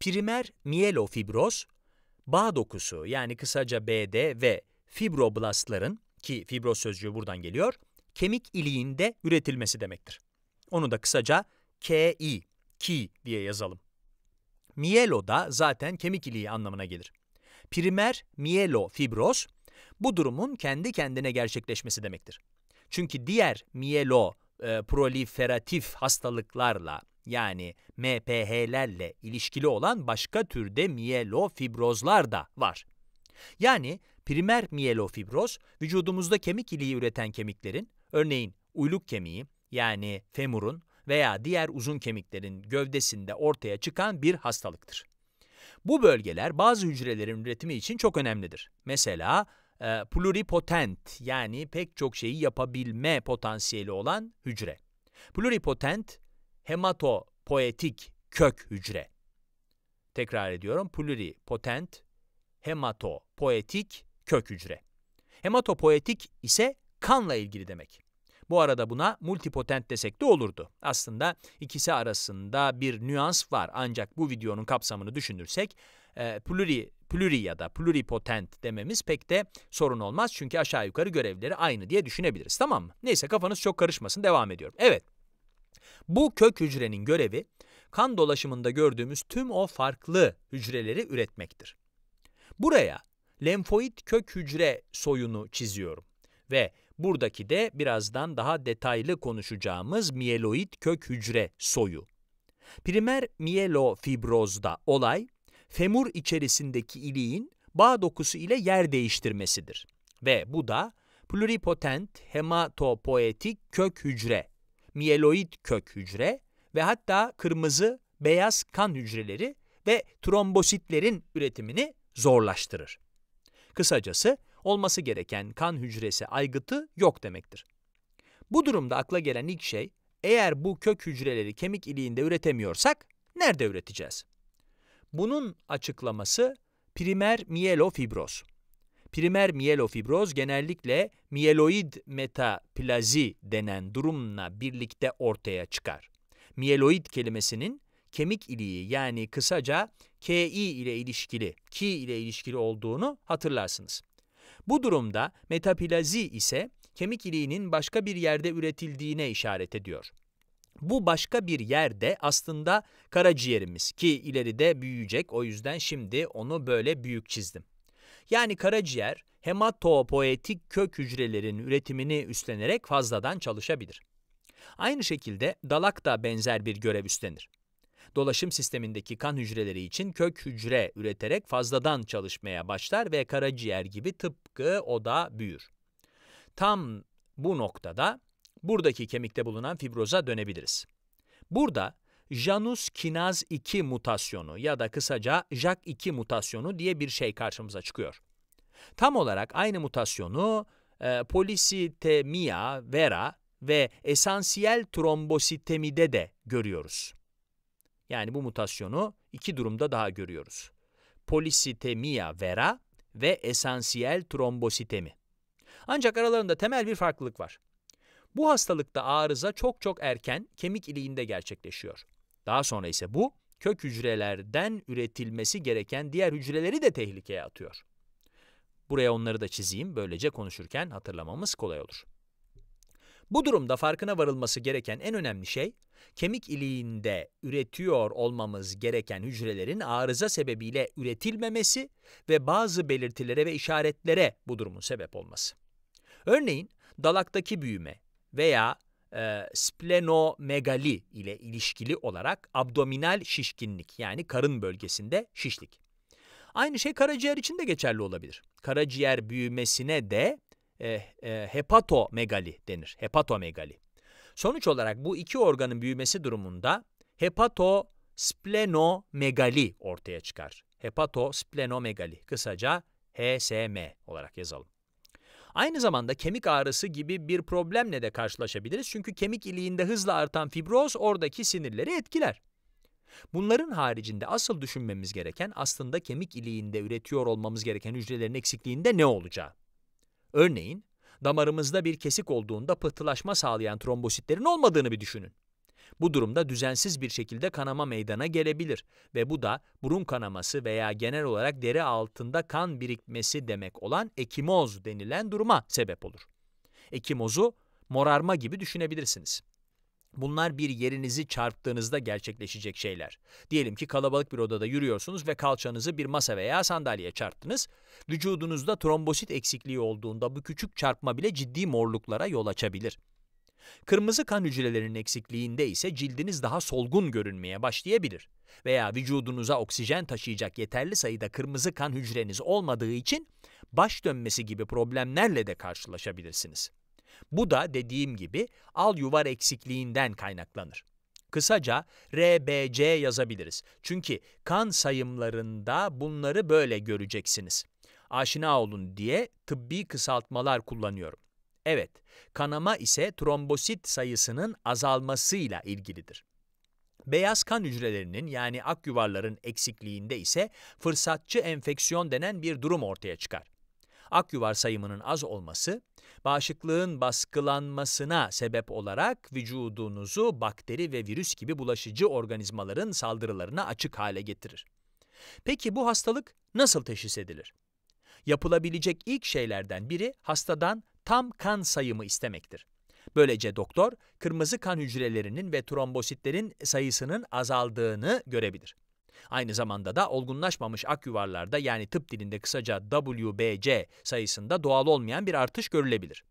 primer mielofibroz, bağ dokusu yani kısaca BD ve fibroblastların ki fibroz sözcüğü buradan geliyor, kemik iliğinde üretilmesi demektir. Onu da kısaca KI, ki diye yazalım. Mielo da zaten kemik iliği anlamına gelir. Primer mielofibroz, bu durumun kendi kendine gerçekleşmesi demektir. Çünkü diğer mielo e, proliferatif hastalıklarla yani MPH'lerle ilişkili olan başka türde miyelofibrozlar da var. Yani primer miyelofibroz vücudumuzda kemik iliği üreten kemiklerin, örneğin uyluk kemiği yani femurun veya diğer uzun kemiklerin gövdesinde ortaya çıkan bir hastalıktır. Bu bölgeler bazı hücrelerin üretimi için çok önemlidir. Mesela e, pluripotent yani pek çok şeyi yapabilme potansiyeli olan hücre. Pluripotent hematopoetik kök hücre. Tekrar ediyorum pluripotent hematopoetik kök hücre. Hematopoetik ise kanla ilgili demek. Bu arada buna multipotent desek de olurdu. Aslında ikisi arasında bir nüans var ancak bu videonun kapsamını düşünürsek e, pluri, pluri ya da pluripotent dememiz pek de sorun olmaz. Çünkü aşağı yukarı görevleri aynı diye düşünebiliriz tamam mı? Neyse kafanız çok karışmasın devam ediyorum. Evet bu kök hücrenin görevi kan dolaşımında gördüğümüz tüm o farklı hücreleri üretmektir. Buraya lenfoid kök hücre soyunu çiziyorum ve buradaki de birazdan daha detaylı konuşacağımız mieloid kök hücre soyu. Primer miyelofibrozda olay, femur içerisindeki iliğin bağ dokusu ile yer değiştirmesidir ve bu da pluripotent hematopoetik kök hücre mieloid kök hücre ve hatta kırmızı beyaz kan hücreleri ve trombositlerin üretimini zorlaştırır. Kısacası olması gereken kan hücresi aygıtı yok demektir. Bu durumda akla gelen ilk şey, eğer bu kök hücreleri kemik iliğinde üretemiyorsak nerede üreteceğiz? Bunun açıklaması primer mielofibroz. Primer miyelofibroz genellikle miyeloid metaplazi denen durumla birlikte ortaya çıkar. Miyeloid kelimesinin kemik iliği yani kısaca KI ile ilişkili, ki ile ilişkili olduğunu hatırlarsınız. Bu durumda metaplazi ise kemik iliğinin başka bir yerde üretildiğine işaret ediyor. Bu başka bir yerde aslında karaciğerimiz ki ileride büyüyecek o yüzden şimdi onu böyle büyük çizdim. Yani karaciğer hematopoetik kök hücrelerin üretimini üstlenerek fazladan çalışabilir. Aynı şekilde dalak da benzer bir görev üstlenir. Dolaşım sistemindeki kan hücreleri için kök hücre üreterek fazladan çalışmaya başlar ve karaciğer gibi tıpkı o da büyür. Tam bu noktada buradaki kemikte bulunan fibroza dönebiliriz. Burada Janus kinaz 2 mutasyonu ya da kısaca JAK2 mutasyonu diye bir şey karşımıza çıkıyor. Tam olarak aynı mutasyonu e, polisitemia vera ve esansiyel trombositemide de görüyoruz. Yani bu mutasyonu iki durumda daha görüyoruz. Polisitemia vera ve esansiyel trombositemi. Ancak aralarında temel bir farklılık var. Bu hastalıkta arıza çok çok erken kemik iliğinde gerçekleşiyor. Daha sonra ise bu kök hücrelerden üretilmesi gereken diğer hücreleri de tehlikeye atıyor. Buraya onları da çizeyim, böylece konuşurken hatırlamamız kolay olur. Bu durumda farkına varılması gereken en önemli şey, kemik iliğinde üretiyor olmamız gereken hücrelerin arıza sebebiyle üretilmemesi ve bazı belirtilere ve işaretlere bu durumun sebep olması. Örneğin, dalaktaki büyüme veya e, splenomegali ile ilişkili olarak abdominal şişkinlik yani karın bölgesinde şişlik. Aynı şey karaciğer için de geçerli olabilir. Karaciğer büyümesine de e, e, hepatomegali denir. Hepatomegali. Sonuç olarak bu iki organın büyümesi durumunda hepatosplenomegali ortaya çıkar. Hepatosplenomegali kısaca HSM olarak yazalım. Aynı zamanda kemik ağrısı gibi bir problemle de karşılaşabiliriz çünkü kemik iliğinde hızla artan fibroz oradaki sinirleri etkiler. Bunların haricinde asıl düşünmemiz gereken aslında kemik iliğinde üretiyor olmamız gereken hücrelerin eksikliğinde ne olacağı. Örneğin damarımızda bir kesik olduğunda pıhtılaşma sağlayan trombositlerin olmadığını bir düşünün. Bu durumda düzensiz bir şekilde kanama meydana gelebilir ve bu da burun kanaması veya genel olarak deri altında kan birikmesi demek olan ekimoz denilen duruma sebep olur. Ekimozu morarma gibi düşünebilirsiniz. Bunlar bir yerinizi çarptığınızda gerçekleşecek şeyler. Diyelim ki kalabalık bir odada yürüyorsunuz ve kalçanızı bir masa veya sandalyeye çarptınız. Vücudunuzda trombosit eksikliği olduğunda bu küçük çarpma bile ciddi morluklara yol açabilir. Kırmızı kan hücrelerinin eksikliğinde ise cildiniz daha solgun görünmeye başlayabilir veya vücudunuza oksijen taşıyacak yeterli sayıda kırmızı kan hücreniz olmadığı için baş dönmesi gibi problemlerle de karşılaşabilirsiniz. Bu da dediğim gibi al yuvar eksikliğinden kaynaklanır. Kısaca RBC yazabiliriz. Çünkü kan sayımlarında bunları böyle göreceksiniz. Aşina olun diye tıbbi kısaltmalar kullanıyorum. Evet, kanama ise trombosit sayısının azalmasıyla ilgilidir. Beyaz kan hücrelerinin yani ak yuvarların eksikliğinde ise fırsatçı enfeksiyon denen bir durum ortaya çıkar. Ak yuvar sayımının az olması, bağışıklığın baskılanmasına sebep olarak vücudunuzu bakteri ve virüs gibi bulaşıcı organizmaların saldırılarına açık hale getirir. Peki bu hastalık nasıl teşhis edilir? Yapılabilecek ilk şeylerden biri hastadan tam kan sayımı istemektir. Böylece doktor kırmızı kan hücrelerinin ve trombositlerin sayısının azaldığını görebilir. Aynı zamanda da olgunlaşmamış ak yuvarlarda yani tıp dilinde kısaca WBC sayısında doğal olmayan bir artış görülebilir.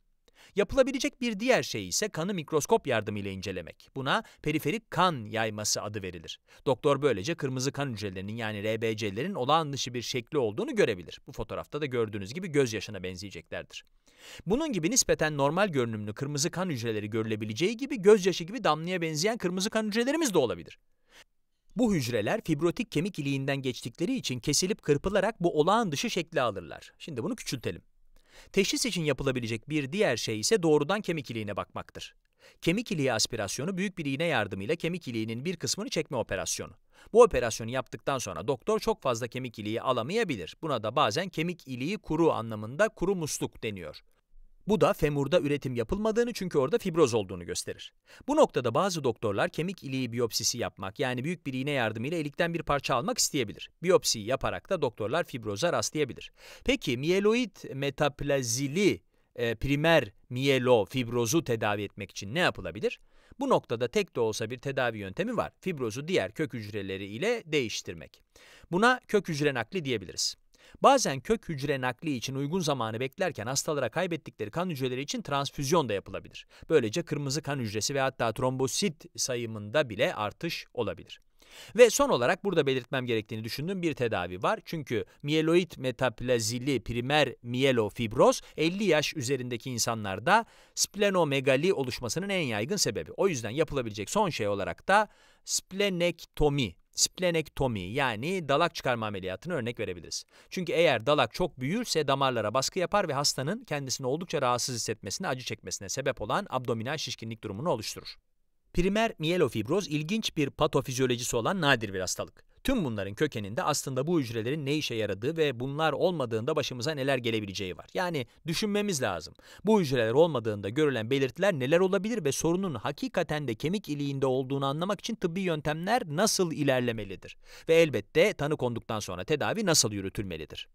Yapılabilecek bir diğer şey ise kanı mikroskop yardımıyla incelemek. Buna periferik kan yayması adı verilir. Doktor böylece kırmızı kan hücrelerinin yani RBC'lerin olağan dışı bir şekli olduğunu görebilir. Bu fotoğrafta da gördüğünüz gibi gözyaşına benzeyeceklerdir. Bunun gibi nispeten normal görünümlü kırmızı kan hücreleri görülebileceği gibi gözyaşı gibi damlaya benzeyen kırmızı kan hücrelerimiz de olabilir. Bu hücreler fibrotik kemik iliğinden geçtikleri için kesilip kırpılarak bu olağan dışı şekli alırlar. Şimdi bunu küçültelim. Teşhis için yapılabilecek bir diğer şey ise doğrudan kemik iliğine bakmaktır. Kemik iliği aspirasyonu büyük bir iğne yardımıyla kemik iliğinin bir kısmını çekme operasyonu. Bu operasyonu yaptıktan sonra doktor çok fazla kemik iliği alamayabilir. Buna da bazen kemik iliği kuru anlamında kuru musluk deniyor. Bu da femurda üretim yapılmadığını çünkü orada fibroz olduğunu gösterir. Bu noktada bazı doktorlar kemik iliği biyopsisi yapmak yani büyük bir iğne yardımıyla ilikten bir parça almak isteyebilir. Biyopsiyi yaparak da doktorlar fibroza rastlayabilir. Peki miyeloid metaplazili e, primer miyelo fibrozu tedavi etmek için ne yapılabilir? Bu noktada tek de olsa bir tedavi yöntemi var. Fibrozu diğer kök hücreleri ile değiştirmek. Buna kök hücre nakli diyebiliriz. Bazen kök hücre nakli için uygun zamanı beklerken hastalara kaybettikleri kan hücreleri için transfüzyon da yapılabilir. Böylece kırmızı kan hücresi ve hatta trombosit sayımında bile artış olabilir. Ve son olarak burada belirtmem gerektiğini düşündüğüm bir tedavi var. Çünkü mieloid metaplazili primer mielofibroz 50 yaş üzerindeki insanlarda splenomegali oluşmasının en yaygın sebebi. O yüzden yapılabilecek son şey olarak da splenektomi splenektomi yani dalak çıkarma ameliyatını örnek verebiliriz. Çünkü eğer dalak çok büyürse damarlara baskı yapar ve hastanın kendisini oldukça rahatsız hissetmesine, acı çekmesine sebep olan abdominal şişkinlik durumunu oluşturur. Primer mielofibroz ilginç bir patofizyolojisi olan nadir bir hastalık. Tüm bunların kökeninde aslında bu hücrelerin ne işe yaradığı ve bunlar olmadığında başımıza neler gelebileceği var. Yani düşünmemiz lazım. Bu hücreler olmadığında görülen belirtiler neler olabilir ve sorunun hakikaten de kemik iliğinde olduğunu anlamak için tıbbi yöntemler nasıl ilerlemelidir? Ve elbette tanı konduktan sonra tedavi nasıl yürütülmelidir?